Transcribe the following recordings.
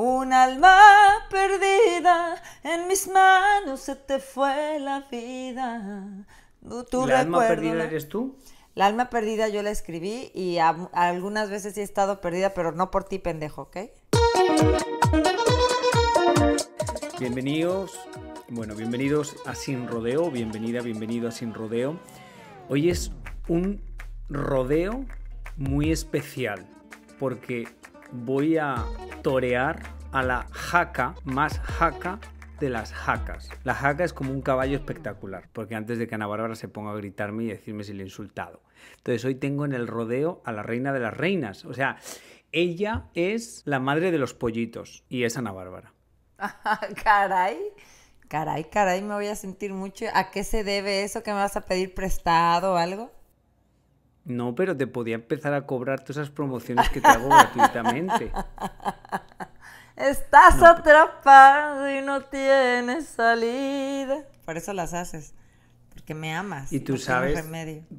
Un alma perdida, en mis manos se te fue la vida. ¿Tú ¿La alma perdida eres tú? La alma perdida yo la escribí y algunas veces he estado perdida, pero no por ti, pendejo, ¿ok? Bienvenidos, bueno, bienvenidos a Sin Rodeo, bienvenida, bienvenido a Sin Rodeo. Hoy es un rodeo muy especial porque voy a torear a la jaca más jaca de las jacas. La jaca es como un caballo espectacular, porque antes de que Ana Bárbara se ponga a gritarme y decirme si le he insultado. Entonces hoy tengo en el rodeo a la reina de las reinas. O sea, ella es la madre de los pollitos y es Ana Bárbara. caray, caray, caray, me voy a sentir mucho. ¿A qué se debe eso que me vas a pedir prestado o algo? No, pero te podía empezar a cobrar todas esas promociones que te hago gratuitamente. Estás atrapado y no tienes salida. Por eso las haces, porque me amas. Y tú sabes,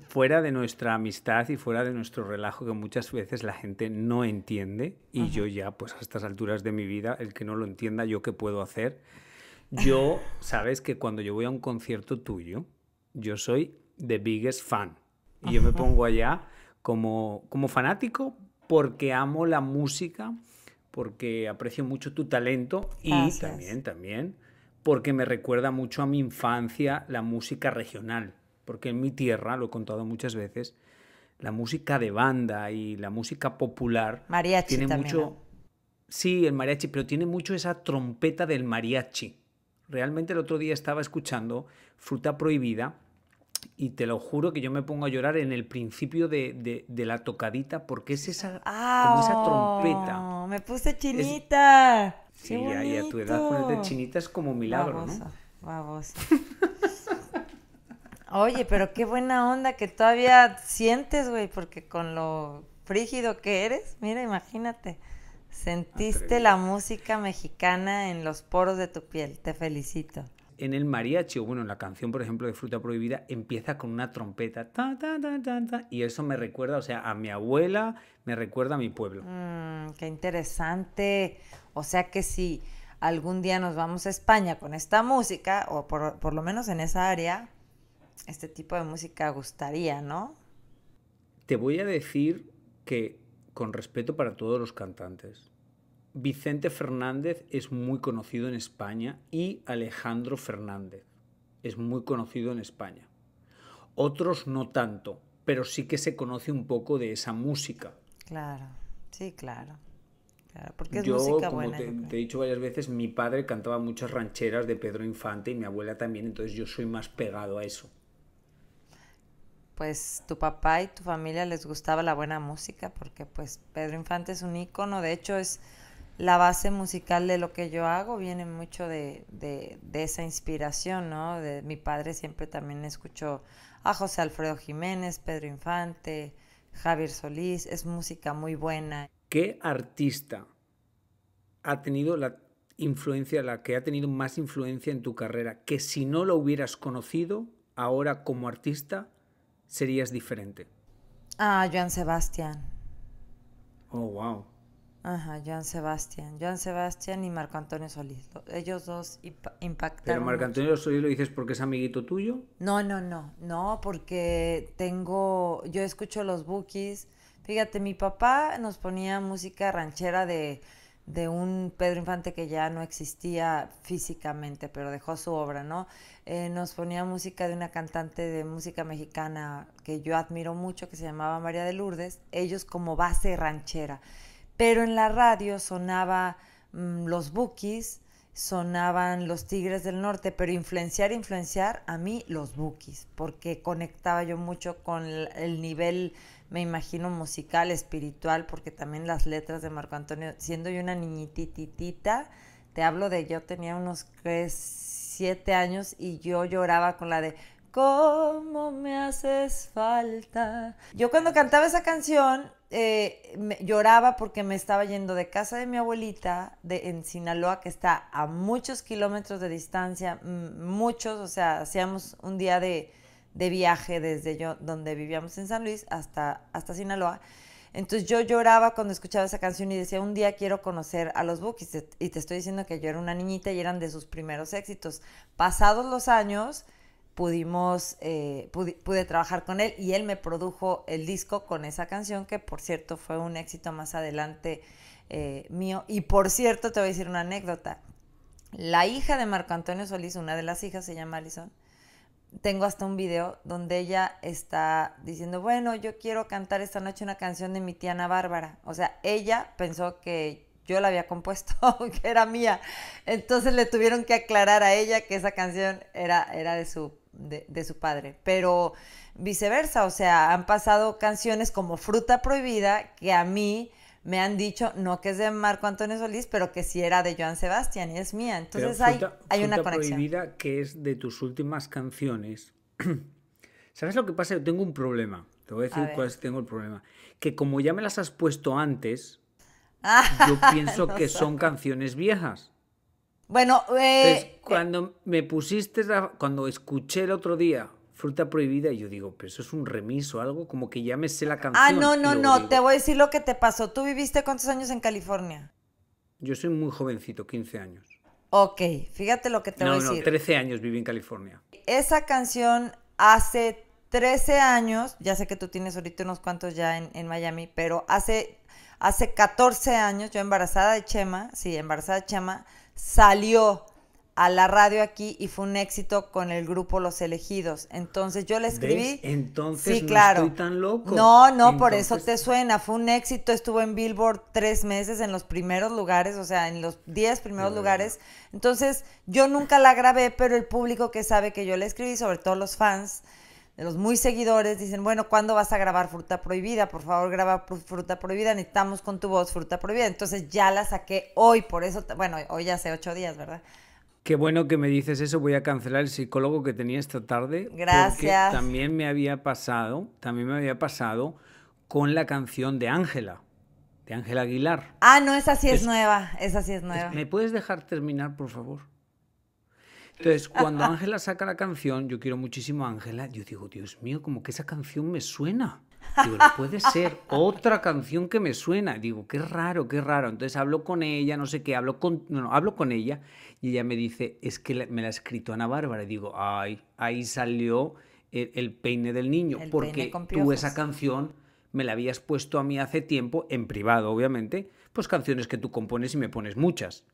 fuera de nuestra amistad y fuera de nuestro relajo, que muchas veces la gente no entiende, y yo ya, pues a estas alturas de mi vida, el que no lo entienda, yo qué puedo hacer. Yo, sabes que cuando yo voy a un concierto tuyo, yo soy the biggest fan. Y yo me pongo allá como, como fanático porque amo la música, porque aprecio mucho tu talento y también, también, porque me recuerda mucho a mi infancia la música regional. Porque en mi tierra, lo he contado muchas veces, la música de banda y la música popular mariachi tiene mucho... Sí, el mariachi, pero tiene mucho esa trompeta del mariachi. Realmente el otro día estaba escuchando Fruta Prohibida y te lo juro que yo me pongo a llorar en el principio de, de, la tocadita porque es esa, como esa ah, trompeta. Me puse chinita. Sí, a tu edad chinita es como un milagro, ¿no? Oye, pero qué buena onda que todavía sientes, güey, porque con lo frígido que eres, mira, imagínate, sentiste la música mexicana en los poros de tu piel. Te felicito en el mariachi, o bueno, en la canción, por ejemplo, de Fruta Prohibida, empieza con una trompeta, ta, ta, ta, ta, y eso me recuerda, o sea, a mi abuela, me recuerda a mi pueblo. Mm, qué interesante. O sea que si algún día nos vamos a España con esta música, o por lo menos en esa área, este tipo de música gustaría, ¿no? Te voy a decir que, con respeto para todos los cantantes, Vicente Fernández es muy conocido en España y Alejandro Fernández es muy conocido en España. Otros no tanto, pero sí que se conoce un poco de esa música. Claro, sí, claro. porque es yo, música como te, he dicho varias veces, mi padre cantaba muchas rancheras de Pedro Infante y mi abuela también, entonces yo soy más pegado a eso. Pues tu papá y tu familia les gustaba la buena música porque pues Pedro Infante es un icono. de hecho es la base musical de lo que yo hago viene mucho de, esa inspiración, ¿no? De, mi padre siempre también escuchó a José Alfredo Jiménez, Pedro Infante, Javier Solís, es música muy buena. ¿Qué artista ha tenido la influencia, la que ha tenido más influencia en tu carrera, que si no lo hubieras conocido ahora como artista, serías diferente? Ah, Joan Sebastián. Oh, wow. Ajá, Joan Sebastián. Joan Sebastián y Marco Antonio Solís. Ellos dos impactaron. Pero Marco Antonio Solís lo dices porque es amiguito tuyo. No, no, no. No, porque tengo. Yo escucho los bookies. Fíjate, mi papá nos ponía música ranchera de, de un Pedro Infante que ya no existía físicamente, pero dejó su obra, ¿no? Eh, nos ponía música de una cantante de música mexicana que yo admiro mucho, que se llamaba María de Lourdes, ellos como base ranchera pero en la radio sonaba mm, los Bookies, sonaban los Tigres del Norte, pero influenciar, influenciar a mí los Bookies, porque conectaba yo mucho con el nivel, me imagino, musical, espiritual, porque también las letras de Marco Antonio, siendo yo una niñititita, te hablo de yo tenía unos 3, 7 años y yo lloraba con la de ¿Cómo me haces falta? Yo cuando cantaba esa canción eh, lloraba porque me estaba yendo de casa de mi abuelita de, en Sinaloa, que está a muchos kilómetros de distancia, muchos, o sea, hacíamos un día de, de viaje desde yo, donde vivíamos en San Luis hasta, hasta Sinaloa. Entonces yo lloraba cuando escuchaba esa canción y decía, un día quiero conocer a los Bookies. Y te estoy diciendo que yo era una niñita y eran de sus primeros éxitos. Pasados los años, pudimos, eh, pude, trabajar con él y él me produjo el disco con esa canción, que por cierto fue un éxito más adelante eh, mío. Y por cierto, te voy a decir una anécdota. La hija de Marco Antonio Solís, una de las hijas, se llama Alison. Tengo hasta un video donde ella está diciendo, bueno, yo quiero cantar esta noche una canción de mi tía Ana Bárbara. O sea, ella pensó que yo la había compuesto, que era mía. Entonces le tuvieron que aclarar a ella que esa canción era, era de su de, su padre, pero viceversa, o sea, han pasado canciones como Fruta Prohibida que a mí me han dicho, no que es de Marco Antonio Solís, pero que sí era de Joan Sebastián y es mía. Entonces hay, hay una conexión. Prohibida que es de tus últimas canciones. ¿Sabes lo que pasa? Yo tengo un problema. Te voy a decir cuál es tengo el problema. Que como ya me las has puesto antes, ah, yo pienso que son canciones viejas. Bueno, eh, cuando me pusiste, cuando escuché el otro día Fruta Prohibida, yo digo, pero eso es un remiso algo, como que ya me sé la ah, canción. Ah, no, no, no, te voy a decir lo que te pasó. ¿Tú viviste cuántos años en California? Yo soy muy jovencito, 15 años. Ok, fíjate lo que te no, voy a decir. No, 13 años viví en California. Esa canción hace 13 años, ya sé que tú tienes ahorita unos cuantos ya en, Miami, pero hace, hace 14 años, yo embarazada de Chema, sí, embarazada de Chema, salió a la radio aquí y fue un éxito con el grupo Los Elegidos. Entonces yo le escribí. Entonces sí, no claro. tan loco. No, no, por eso te suena. Fue un éxito, estuvo en Billboard tres meses en los primeros lugares, o sea, en los diez primeros lugares. Entonces yo nunca la grabé, pero el público que sabe que yo la escribí, sobre todo los fans, los muy seguidores, dicen, bueno, ¿cuándo vas a grabar fruta prohibida? Por favor, graba fruta prohibida, necesitamos con tu voz fruta prohibida. Entonces ya la saqué hoy, por eso, bueno, hoy ya hace ocho días, ¿verdad? Qué bueno que me dices eso, voy a cancelar el psicólogo que tenía esta tarde. Gracias. Porque también me había pasado, también me había pasado con la canción de Ángela, de Ángela Aguilar. Ah, no, esa sí es nueva, esa sí es nueva. ¿Me puedes dejar terminar, por favor? Entonces, cuando Ángela saca la canción, yo quiero muchísimo a Ángela, yo digo, Dios mío, como que esa canción me suena. Digo, puede ser otra canción que me suena. Digo, qué raro, qué raro. Entonces hablo con ella, no sé qué, hablo con, no, hablo con ella y ella me dice, es que me la ha escrito Ana Bárbara. Y digo, ay, ahí salió el, peine del niño, porque tú esa canción me la habías puesto a mí hace tiempo, en privado, obviamente, pues canciones que tú compones y me pones muchas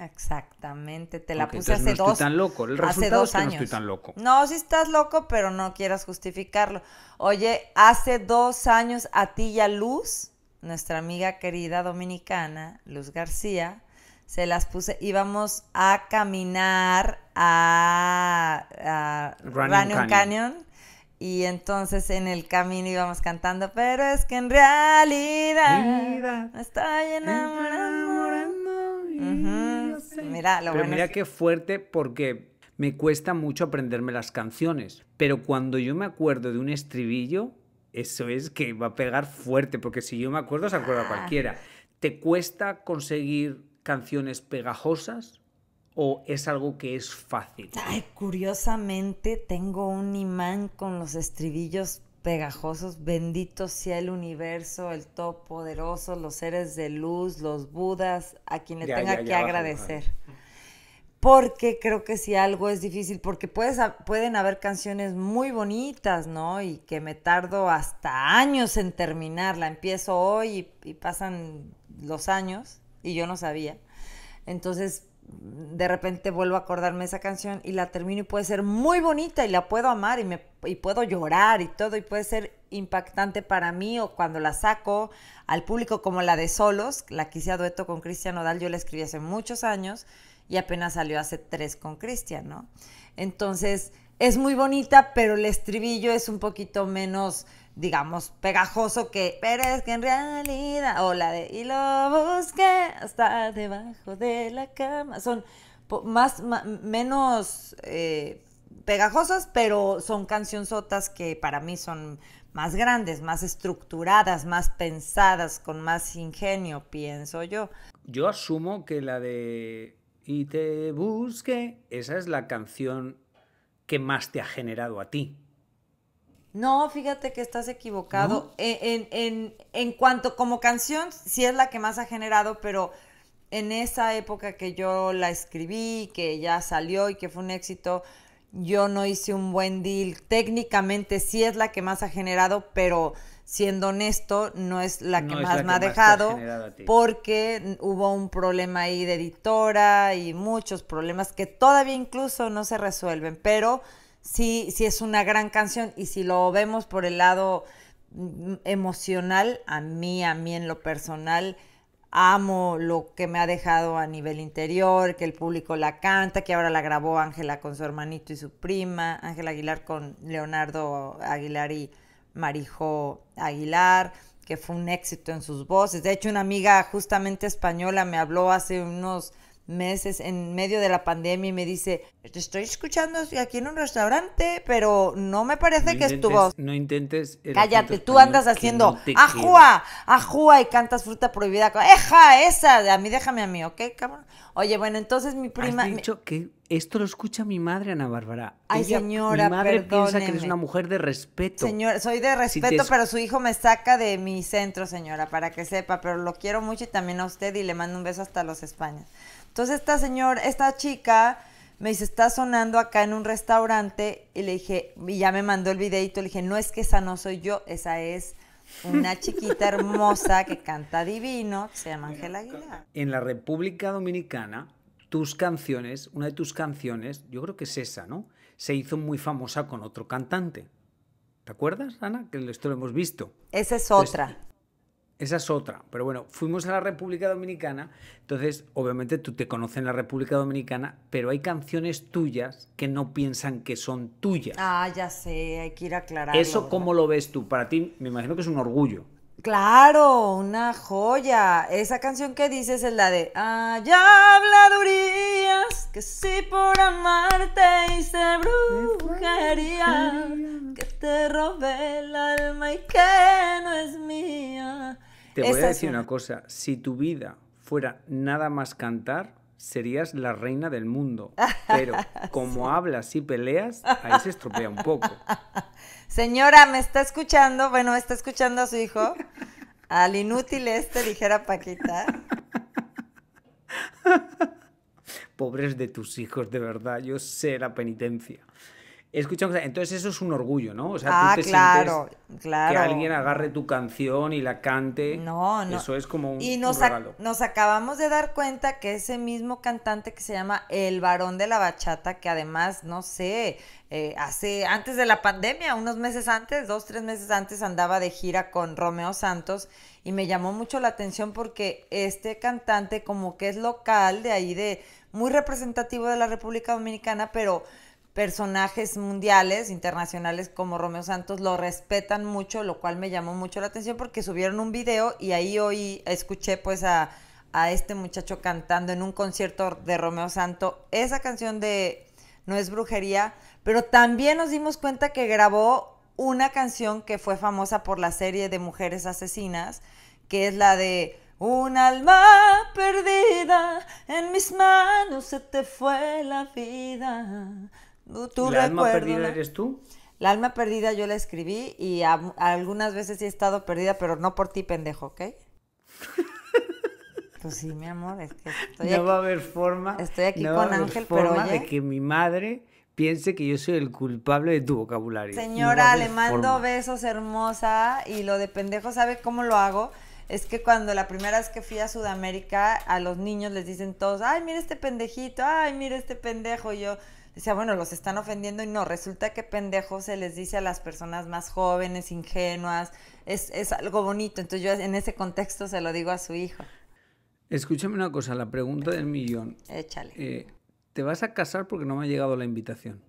exactamente, te la puse hace dos. tan loco, el hace es que años. no estoy tan loco. No, si estás loco, pero no quieras justificarlo. Oye, hace dos años a ti y a Luz, nuestra amiga querida dominicana, Luz García, se las puse, íbamos a caminar a, a Canyon. y entonces en el camino íbamos cantando, pero es que en realidad, está estoy Mira, lo pero mira qué fuerte porque me cuesta mucho aprenderme las canciones, pero cuando yo me acuerdo de un estribillo, eso es que va a pegar fuerte, porque si yo me acuerdo, se acuerda cualquiera. Ah. ¿Te cuesta conseguir canciones pegajosas? o es algo que es fácil? curiosamente tengo un imán con los estribillos pegajosos, bendito sea el universo, el todopoderoso, los seres de luz, los budas, a quien le tenga que agradecer. Porque creo que si algo es difícil, porque pueden haber canciones muy bonitas, ¿no? Y que me tardo hasta años en terminarla. Empiezo hoy y pasan los años y yo no sabía. Entonces, de repente vuelvo a acordarme esa canción y la termino y puede ser muy bonita y la puedo amar y, me, puedo llorar y todo y puede ser impactante para mí o cuando la saco al público como la de Solos, la quise a dueto con Cristian Odal, yo la escribí hace muchos años y apenas salió hace tres con Cristian, ¿no? Entonces, es muy bonita, pero el estribillo es un poquito menos, digamos, pegajoso que, pero es que en realidad, o la de, y lo busqué hasta debajo de la cama. Son más, menos eh, pegajosas, pero son otras que para mí son más grandes, más estructuradas, más pensadas, con más ingenio, pienso yo. Yo asumo que la de y te busque esa es la canción qué más te ha generado a ti. No, fíjate que estás equivocado. E, en, en, en, cuanto como canción, sí es la que más ha generado, pero en esa época que yo la escribí, que ya salió y que fue un éxito, yo no hice un buen deal. Técnicamente sí es la que más ha generado, pero siendo honesto, no es la que más me ha dejado porque hubo un problema ahí de editora y muchos problemas que todavía incluso no se resuelven, pero sí, sí es una gran canción y si lo vemos por el lado mm, emocional, a mí, a mí en lo personal, amo lo que me ha dejado a nivel interior, que el público la canta, que ahora la grabó Ángela con su hermanito y su prima, Ángela Aguilar con Leonardo Aguilar y Marijo Aguilar, que fue un éxito en sus voces. De hecho, una amiga justamente española me habló hace unos meses en medio de la pandemia y me dice, te estoy escuchando aquí en un restaurante, pero no me parece que es tu voz No intentes. Cállate, tú andas haciendo ajua ajua y cantas fruta prohibida. Eja, esa, a mí déjame a mí, ¿ok, Oye, bueno, entonces mi prima... dicho esto lo escucha mi madre, Ana Bárbara. Ay, señora, Mi madre piensa que eres una mujer de respeto. Señor, soy de respeto, pero su hijo me saca de mi centro, señora, para que sepa. Pero lo quiero mucho y también a usted y le mando un beso hasta los españoles. Entonces esta señora, esta chica me dice, está sonando acá en un restaurante y le dije, y ya me mandó el videito, le dije, no es que esa no soy yo, esa es una chiquita hermosa que canta divino, se llama Ángela Aguilar. En la República Dominicana tus canciones, una de tus canciones, yo creo que es esa, ¿no? Se hizo muy famosa con otro cantante. ¿Te acuerdas, Ana? Que esto lo hemos visto. Esa es pues, otra. esa es otra. Pero bueno, fuimos a la República Dominicana, entonces obviamente tú te conoces en la República Dominicana, pero hay canciones tuyas que no piensan que son tuyas. Ah, ya sé, hay que ir aclarando. ¿Eso cómo lo ves tú? Para ti me imagino que es un orgullo. Claro, una joya. Esa canción que dices es la de Hay habladurías que si por amarte hice brujería, que te robé el alma y que no es mía. Te voy a decir una cosa, si tu vida fuera nada más cantar, serías la reina del mundo. Pero como hablas y peleas, ahí se estropea un poco. Señora, ¿me está escuchando? Bueno, está escuchando a su hijo. Al inútil este, dijera Paquita. Pobres de tus hijos, de verdad. Yo sé la penitencia. Escuchamos, entonces eso es un orgullo, ¿no? O sea, tú ah, te claro, sientes claro. que alguien agarre tu canción y la cante. No, no. Eso es como un, y nos nos acabamos de dar cuenta que ese mismo cantante que se llama El Varón de la Bachata, que además, no sé, eh, hace, antes de la pandemia, unos meses antes, dos, tres meses antes, andaba de gira con Romeo Santos y me llamó mucho la atención porque este cantante como que es local de ahí, de muy representativo de la República Dominicana, pero personajes mundiales, internacionales como Romeo Santos, lo respetan mucho, lo cual me llamó mucho la atención porque subieron un video y ahí hoy escuché pues a, a este muchacho cantando en un concierto de Romeo Santo esa canción de No es brujería, pero también nos dimos cuenta que grabó una canción que fue famosa por la serie de Mujeres Asesinas, que es la de un alma perdida, en mis manos se te fue la vida. ¿La alma perdida eres tú? La alma perdida yo la escribí y algunas veces he estado perdida, pero no por ti, pendejo, ¿ok? pues sí, mi amor, es No va a haber forma. Estoy aquí con Ángel, pero de que mi madre piense que yo soy el culpable de tu vocabulario. Señora, le mando besos hermosa y lo de pendejo, ¿sabe cómo lo hago? Es que cuando la primera vez que fui a Sudamérica, a los niños les dicen todos, ay, mira este pendejito, ay, mira este pendejo, y yo decía, bueno, los están ofendiendo y no, resulta que pendejo se les dice a las personas más jóvenes, ingenuas, es, algo bonito. Entonces yo en ese contexto se lo digo a su hijo. Escúchame una cosa, la pregunta del millón. Échale. Eh, ¿Te vas a casar porque no me ha llegado la invitación?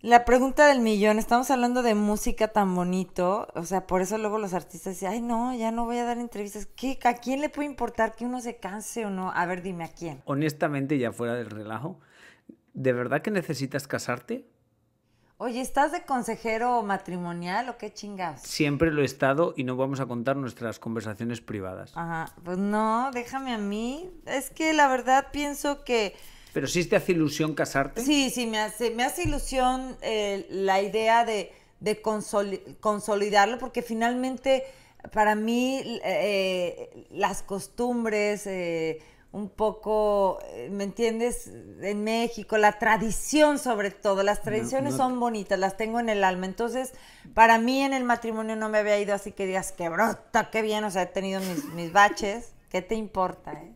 La pregunta del millón, estamos hablando de música tan bonito, o sea, por eso luego los artistas dicen, ay no, ya no voy a dar entrevistas. ¿Qué, ¿A quién le puede importar que uno se canse o no? A ver, dime a quién. Honestamente, ya fuera del relajo, ¿de verdad que necesitas casarte? Oye, ¿estás de consejero matrimonial o qué chingas? Siempre lo he estado y no vamos a contar nuestras conversaciones privadas. Ajá, pues no, déjame a mí. Es que la verdad pienso que... Pero sí te hace ilusión casarte. Sí, sí, me hace, ilusión eh, la idea de, consolidarlo porque finalmente para mí eh, las costumbres... Eh, un poco, eh, ¿me entiendes? En México, la tradición sobre todo, las tradiciones son bonitas, las tengo en el alma. Entonces, para mí en el matrimonio no me había ido así que digas, qué brota, qué bien, o sea, he tenido mis, mis baches. ¿Qué te importa? Eh?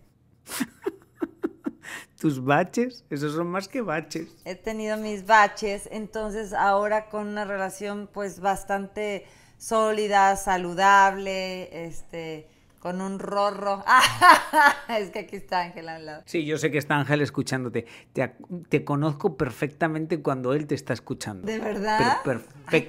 Tus baches, esos son más que baches. He tenido mis baches, entonces ahora con una relación pues bastante sólida, saludable, este con un rorro. es que aquí está Ángel al lado. Sí, yo sé que está Ángel escuchándote. Te, conozco perfectamente cuando él te está escuchando. ¿De verdad? perfectamente.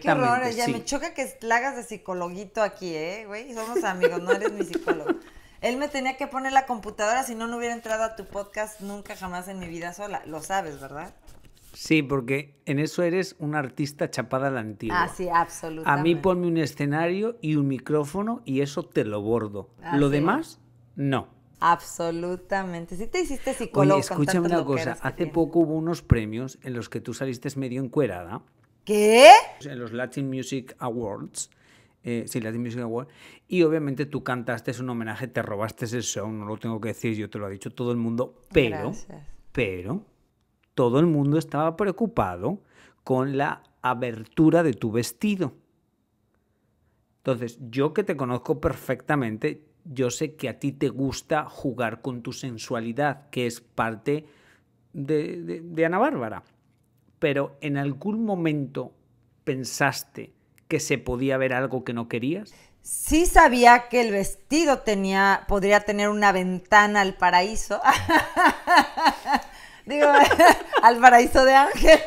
qué Ya me choca que la hagas de psicologuito aquí, ¿eh? Güey, somos amigos, no eres mi psicólogo. Él me tenía que poner la computadora, si no, no hubiera entrado a tu podcast nunca jamás en mi vida sola. Lo sabes, ¿verdad? Sí, porque en eso eres una artista chapada a la antigua. Ah, sí, absolutamente. A mí ponme un escenario y un micrófono y eso te lo bordo. Ah, lo demás, no. Absolutamente. Si te hiciste psicólogo. Oye, escúchame una cosa. Hace poco hubo unos premios en los que tú saliste medio encuerada. ¿Qué? En los Latin Music Awards. Eh, sí, Latin Music Awards. Y obviamente tú cantaste es un homenaje, te robaste ese show, no lo tengo que decir, yo te lo ha dicho todo el mundo. Pero, pero, todo el mundo estaba preocupado con la abertura de tu vestido. Entonces, yo que te conozco perfectamente, yo sé que a ti te gusta jugar con tu sensualidad, que es parte de, Ana Bárbara. Pero en algún momento pensaste que se podía ver algo que no querías? Sí sabía que el vestido tenía, podría tener una ventana al paraíso. Digo, al paraíso de Ángel.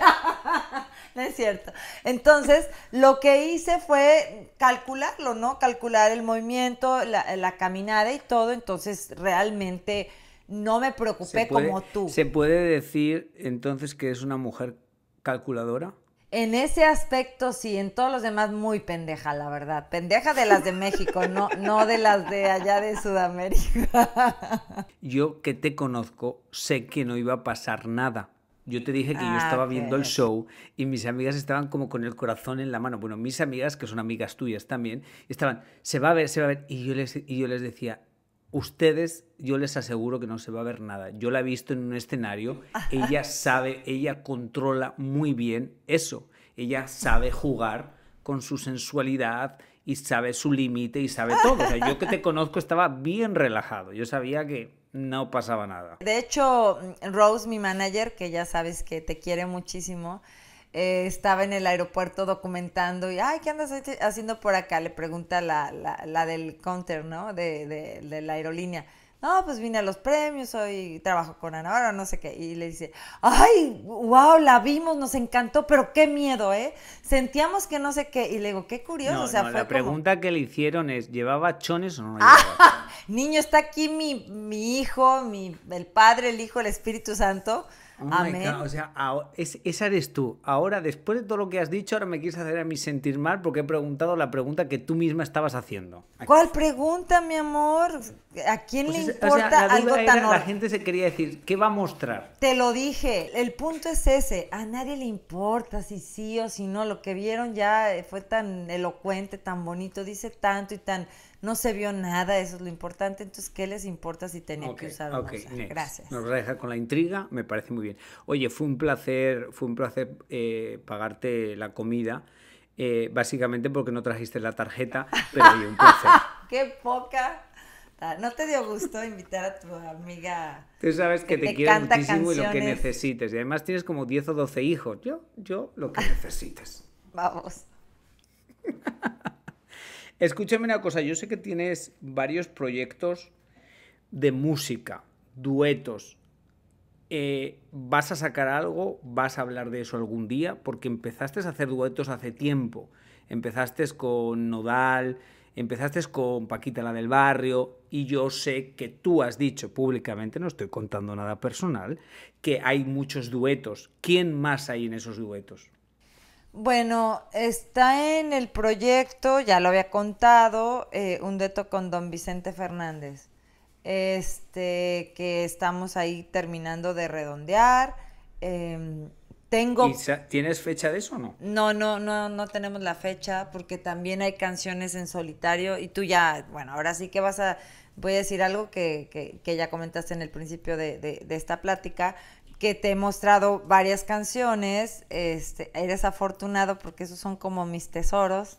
no es cierto. Entonces, lo que hice fue calcularlo, ¿no? Calcular el movimiento, la, caminada y todo. Entonces, realmente no me preocupé como tú. ¿Se puede decir entonces que es una mujer calculadora? En ese aspecto sí, en todos los demás muy pendeja, la verdad. Pendeja de las de México, no, no de las de allá de Sudamérica. Yo que te conozco, sé que no iba a pasar nada. Yo te dije que yo ah, estaba viendo el show y mis amigas estaban como con el corazón en la mano. Bueno, mis amigas, que son amigas tuyas también, estaban, se va a ver, se va a ver. Y yo les, y yo les decía, ustedes, yo les aseguro que no se va a ver nada. Yo la he visto en un escenario, ella sabe, ella controla muy bien eso. Ella sabe jugar con su sensualidad y sabe su límite y sabe todo. yo que te conozco estaba bien relajado. Yo sabía que no pasaba nada. De hecho, Rose, mi manager, que ya sabes que te quiere muchísimo, eh, estaba en el aeropuerto documentando y, ay, ¿qué andas haciendo por acá? Le pregunta la, la, la del counter, ¿no? De, de, de, la aerolínea. No, pues vine a los premios, hoy trabajo con Ana, ahora no sé qué. Y le dice, ay, wow, la vimos, nos encantó, pero qué miedo, ¿eh? Sentíamos que no sé qué. Y le digo, qué curioso. no, la pregunta que le hicieron es, ¿llevaba chones o no llevaba chones? Niño, está aquí mi, mi hijo, mi, el padre, el hijo, el Espíritu Santo Oh o sea, esa eres tú. Ahora, después de todo lo que has dicho, ahora me quieres hacer a mí sentir mal porque he preguntado la pregunta que tú misma estabas haciendo. ¿Cuál pregunta, mi amor? ¿A quién pues le importa algo tan La gente se quería decir, ¿qué va a mostrar? Te lo dije. El punto es ese. A nadie le importa si sí o si no. Lo que vieron ya fue tan elocuente, tan bonito, dice tanto y tan no se vio nada, eso es lo importante. Entonces, ¿qué les importa si tenía que usar o Gracias. Nos vas a dejar con la intriga, me parece muy bien. Oye, fue un placer, fue un placer eh, pagarte la comida. Eh, básicamente porque no trajiste la tarjeta, pero yo un ¡Qué poca! ¿No te dio gusto invitar a tu amiga? Tú sabes que, te, quiero muchísimo y lo que necesites. Y además tienes como 10 o 12 hijos. Yo, yo, lo que necesites. Vamos. Escúchame una cosa, yo sé que tienes varios proyectos de música, duetos. Eh, ¿Vas a sacar algo? ¿Vas a hablar de eso algún día? Porque empezaste a hacer duetos hace tiempo. Empezaste con Nodal, empezaste con Paquita la del barrio y yo sé que tú has dicho públicamente, no estoy contando nada personal, que hay muchos duetos. ¿Quién más hay en esos duetos? Bueno, está en el proyecto, ya lo había contado, eh, un dueto con don Vicente Fernández, este, que estamos ahí terminando de redondear. Em, tengo... ¿Tienes fecha de eso o no? No, no, no, no tenemos la fecha porque también hay canciones en solitario y tú ya, bueno, ahora sí que vas a voy a decir algo que, que, ya comentaste en el principio de, de, de, esta plática, que te he mostrado varias canciones. Este, eres afortunado porque esos son como mis tesoros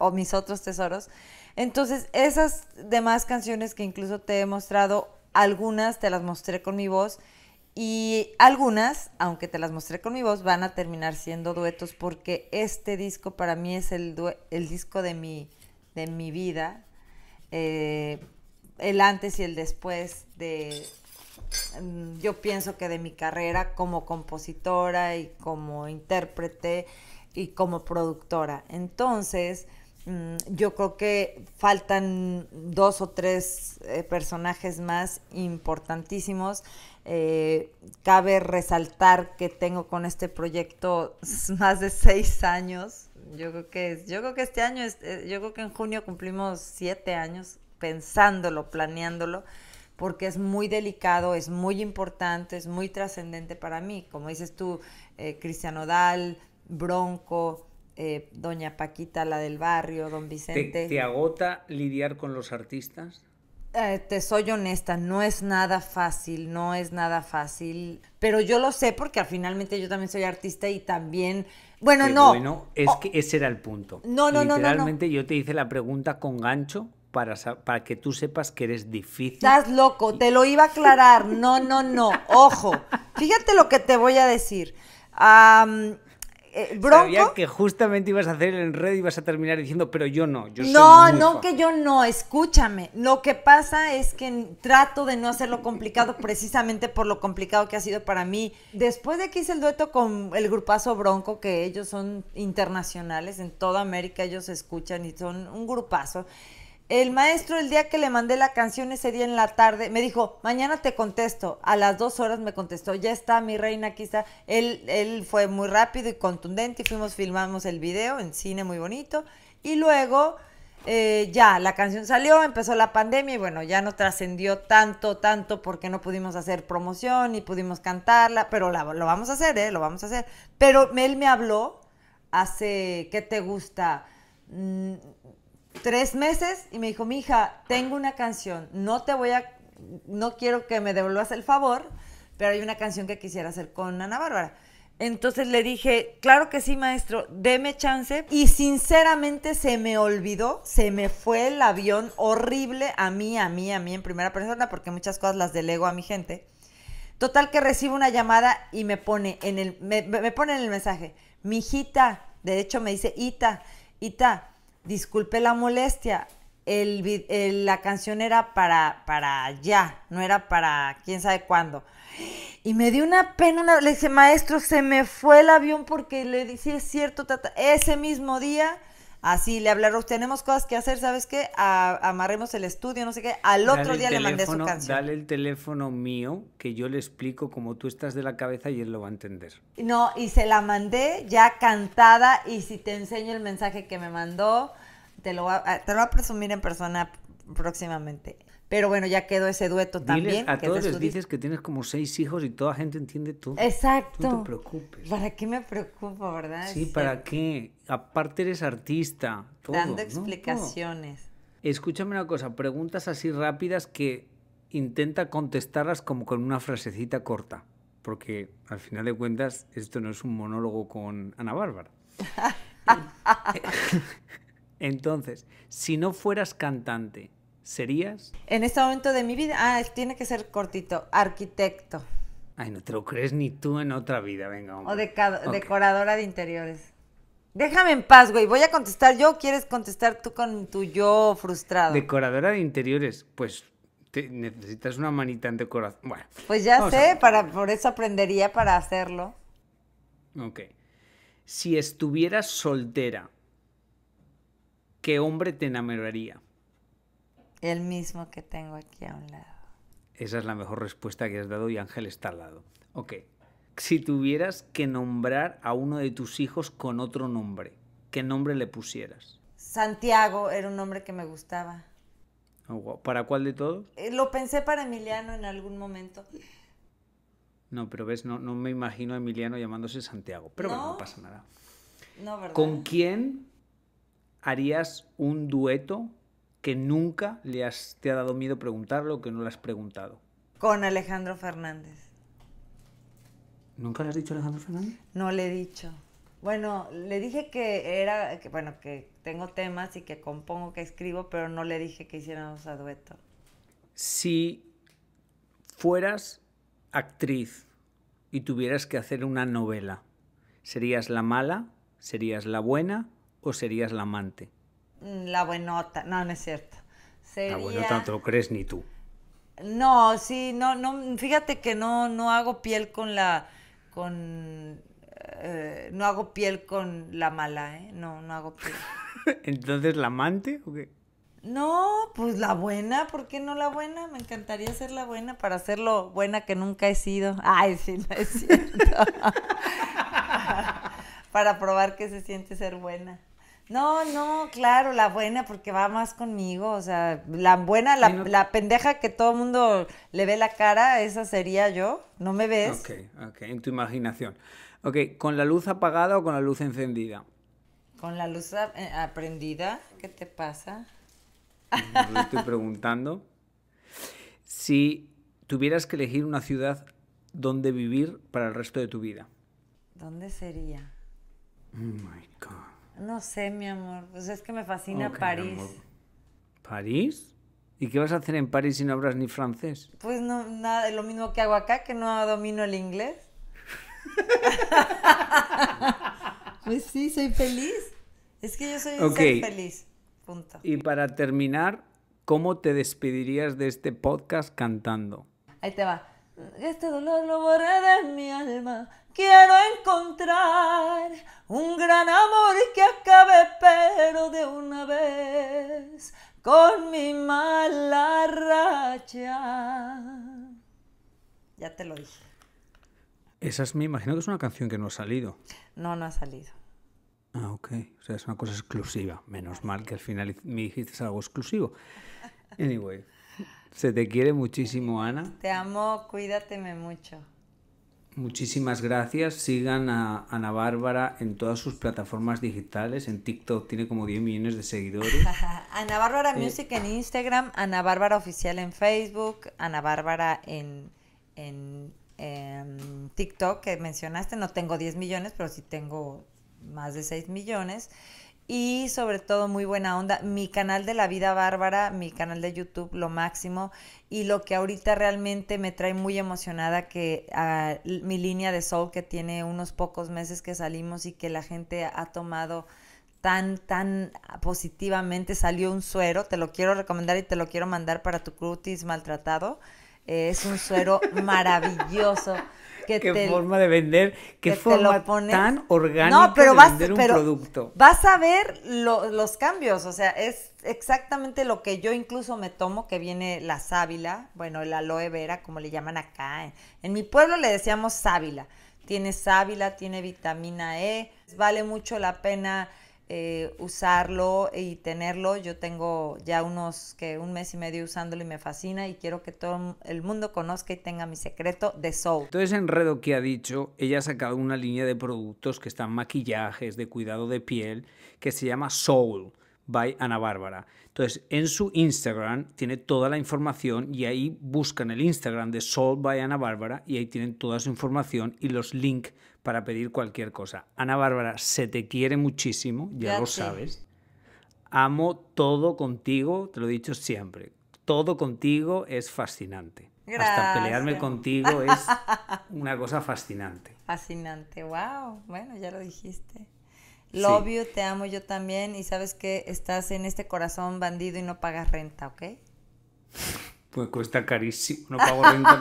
o mis otros tesoros. Entonces, esas demás canciones que incluso te he mostrado, algunas te las mostré con mi voz y algunas, aunque te las mostré con mi voz, van a terminar siendo duetos porque este disco para mí es el, el disco de mi, de mi vida. Eh, el antes y el después de, Mm, yo pienso que de mi carrera como compositora y como intérprete y como productora. Entonces, mm, yo creo que faltan dos o tres eh, personajes más importantísimos. Eh, cabe resaltar que tengo con este proyecto más de seis años. yo creo que este año, eh, yo creo que en junio cumplimos siete años pensándolo, planeándolo porque es muy delicado, es muy importante, es muy trascendente para mí. Como dices tú, eh, Cristian Odal, Bronco, eh, Doña Paquita, la del barrio, Don Vicente. ¿Te, agota lidiar con los artistas? Eh, te soy honesta, no es nada fácil, no es nada fácil, pero yo lo sé porque finalmente yo también soy artista y también, bueno, no. es oh. que ese era el punto. No, no, no, no, yo te hice la pregunta con gancho para, que tú sepas que eres difícil. Estás loco, te lo iba a aclarar. No, no, no. Ojo, fíjate lo que te voy a decir. Eh, Sabía que justamente ibas a hacer el enredo y ibas a terminar diciendo, pero yo no. Yo no, soy no, que yo no. Escúchame. Lo que pasa es que trato de no hacerlo complicado precisamente por lo complicado que ha sido para mí. Después de que hice el dueto con el grupazo Bronco, que ellos son internacionales, en toda América ellos escuchan y son un grupazo. El maestro, el día que le mandé la canción ese día en la tarde, me dijo, mañana te contesto. A las dos horas me contestó, ya está mi reina, aquí está. Él, él fue muy rápido y contundente y fuimos, filmamos el video en cine muy bonito. Y luego eh, ya la canción salió, empezó la pandemia y bueno, ya no trascendió tanto, tanto porque no pudimos hacer promoción y pudimos cantarla, pero lo vamos a hacer, ¿eh? Lo vamos a hacer. Pero él me habló hace, ¿qué te gusta? Mm, tres meses y me dijo, mi hija, tengo una canción, no te voy a, no quiero que me devuelvas el favor, pero hay una canción que quisiera hacer con Ana Bárbara. Entonces le dije, claro que sí, maestro, deme chance. Y sinceramente se me olvidó, se me fue el avión horrible a mí, a mí, a mí en primera persona, porque muchas cosas las delego a mi gente. Total que recibo una llamada y me pone en el, me, pone en el mensaje, mi hijita, de hecho me dice, Ita, Ita, disculpe la molestia, el, la canción era para, para ya, no era para quién sabe cuándo. Y me dio una pena, le dije, maestro, se me fue el avión porque le dije, es cierto, ese mismo día Así le hablaron, tenemos cosas que hacer, ¿sabes qué? amarremos el estudio, no sé qué. Al otro día le mandé su canción. Dale el teléfono mío, que yo le explico cómo tú estás de la cabeza y él lo va a entender. No, y se la mandé ya cantada y si te enseño el mensaje que me mandó, te lo, eh, te lo voy a presumir en persona próximamente. Pero bueno, ya quedó ese dueto también. A todos les dices que tienes como seis hijos y toda gente entiende tú. Exacto. No te preocupes. ¿Para qué me preocupo, verdad? Sí, este, ¿para qué? Aparte eres artista. Dando explicaciones. Escúchame una cosa, preguntas así rápidas que intenta contestarlas como con una frasecita corta. Porque al final de cuentas, esto no es un monólogo con Ana Bárbara. Entonces, si no fueras cantante, serías? En este momento de mi vida, ah, tiene que ser cortito, arquitecto. Ay, no te lo crees ni tú en otra vida, venga. Hombre. O decoradora de interiores. Déjame en paz, güey. Voy a contestar yo. ¿Quieres contestar tú con tu yo frustrado? Decoradora de interiores. Pues necesitas una manita en decoración. Bueno. Pues ya sé, para, por eso aprendería para hacerlo. Ok. Si estuvieras soltera, ¿qué hombre te enamoraría? El mismo que tengo aquí a un lado. Esa es la mejor respuesta que has dado y Ángel está al lado. Ok. Si tuvieras que nombrar a uno de tus hijos con otro nombre, ¿qué nombre le pusieras? Santiago era un nombre que me gustaba. Oh, ¿Para cuál de todos? Eh, lo pensé para Emiliano en algún momento. No, pero ves, no, no me imagino a Emiliano llamándose Santiago. Pero ¿No? bueno, no pasa nada. No, ¿verdad? ¿Con quién harías un dueto que nunca le has, te ha dado miedo preguntarlo o que no le has preguntado? Con Alejandro Fernández. ¿Nunca le has dicho a Alejandro Fernández? No le he dicho. Bueno, le dije que era, que, bueno, que tengo temas y que compongo, que escribo, pero no le dije que hiciéramos a dueto. Si fueras actriz y tuvieras que hacer una novela, ¿serías la mala, serías la buena o serías la amante? la buenota. No, no es cierto. La buenota no te lo crees ni tú. No, sí, no, no, fíjate que no, no hago piel con la, con, eh, no hago piel con la mala, ¿eh? No, no hago piel. ¿Entonces la amante o qué? No, pues la buena, ¿por qué no la buena? Me encantaría ser la buena para ser lo buena que nunca he sido. Ay, sí, no es cierto. para probar que se siente ser buena. No, no, claro, la buena porque va más conmigo, o sea, la buena, la, pendeja que todo el mundo le ve la cara, esa sería yo, ¿no me ves? Ok, ok, en tu imaginación. Ok, ¿con la luz apagada o con la luz encendida? Con la luz eh, aprendida, ¿qué te pasa? Me estoy preguntando. Si tuvieras que elegir una ciudad donde vivir para el resto de tu vida. ¿Dónde sería? Oh my God. No sé, mi amor. Pues es que me fascina París. ¿París? ¿Y qué vas a hacer en París si no hablas ni francés? Pues no, nada, lo mismo que hago acá, que no domino el inglés. pues sí, soy feliz. Es que yo soy feliz. Punto. Y para terminar, ¿cómo te despedirías de este podcast cantando? Ahí te va. Este dolor lo borré de mi alma Quiero encontrar un gran amor y que acabe pero de una vez con mi mala racha. Ya te lo dije. Esa es, mi... imagino que es una canción que no ha salido. No, no ha salido. Ah, ok. O sea, es una cosa exclusiva. Menos mal que al final me dijiste algo exclusivo. Anyway, se te quiere muchísimo, Ana. Te amo, cuídateme mucho. Muchísimas gracias. Sigan a Ana Bárbara en todas sus plataformas digitales. En TikTok tiene como 10 millones de seguidores. Ana Bárbara eh, Music en Instagram, Ana Bárbara Oficial en Facebook, Ana Bárbara en, en TikTok que mencionaste. No tengo 10 millones, pero sí tengo más de 6 millones y sobre todo muy buena onda. Mi canal de la vida bárbara, mi canal de YouTube, lo máximo. Y lo que ahorita realmente me trae muy emocionada, que ah, mi línea de soul, que tiene unos pocos meses que salimos y que la gente ha tomado tan, tan positivamente, salió un suero, te lo quiero recomendar y te lo quiero mandar para tu crutis maltratado. Eh, es un suero maravilloso qué forma de vender, qué forma tan orgánica de vender un producto. Vas a ver los cambios, o sea, es exactamente lo que yo incluso me tomo, que viene la sábila, bueno, el aloe vera, como le llaman acá. en mi pueblo le decíamos sábila. Tiene sábila, tiene vitamina E, vale mucho la pena eh, usarlo y tenerlo. Yo tengo ya unos que un mes y medio usándolo y me fascina y quiero que todo el mundo conozca y tenga mi secreto de Soul. Entonces enredo que ha dicho, ella ha sacado una línea de productos que están maquillajes, de cuidado de piel, que se llama Soul by Ana Bárbara. Entonces, en su Instagram tiene toda la información y ahí buscan el Instagram de Soul by Ana Bárbara y ahí tienen toda su información y los links para pedir cualquier cosa. Ana Bárbara, se te quiere muchísimo, ya lo sabes. Amo todo contigo, te lo he dicho siempre. Todo contigo es fascinante. Gracias. Hasta pelearme contigo es una cosa fascinante. Fascinante, wow. Bueno, ya lo dijiste. Love you, te amo yo también y sabes que estás en este corazón bandido y no pagas renta, ¿ok? Me cuesta carísimo, no pago renta,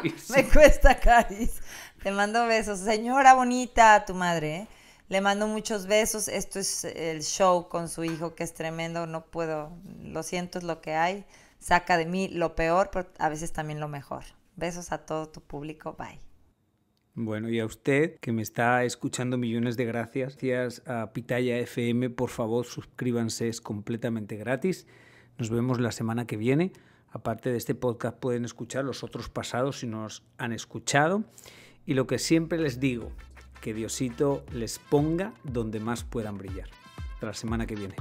pero Me cuesta carísimo. Te mando besos. Señora bonita, tu madre, ¿eh? Le mando muchos besos. Esto es el show con su hijo, que es tremendo. No puedo, lo siento, es lo que hay. Saca de mí lo peor, pero a veces también lo mejor. Besos a todo tu público. Bye. Bueno, y a usted que me está escuchando, millones de gracias. Gracias a Pitaya FM. Por favor, suscríbanse, es completamente gratis. Nos vemos la semana que viene. Aparte de este podcast pueden escuchar los otros pasados si nos han escuchado. Y lo que siempre les digo, que Diosito les ponga donde más puedan brillar. Hasta la semana que viene.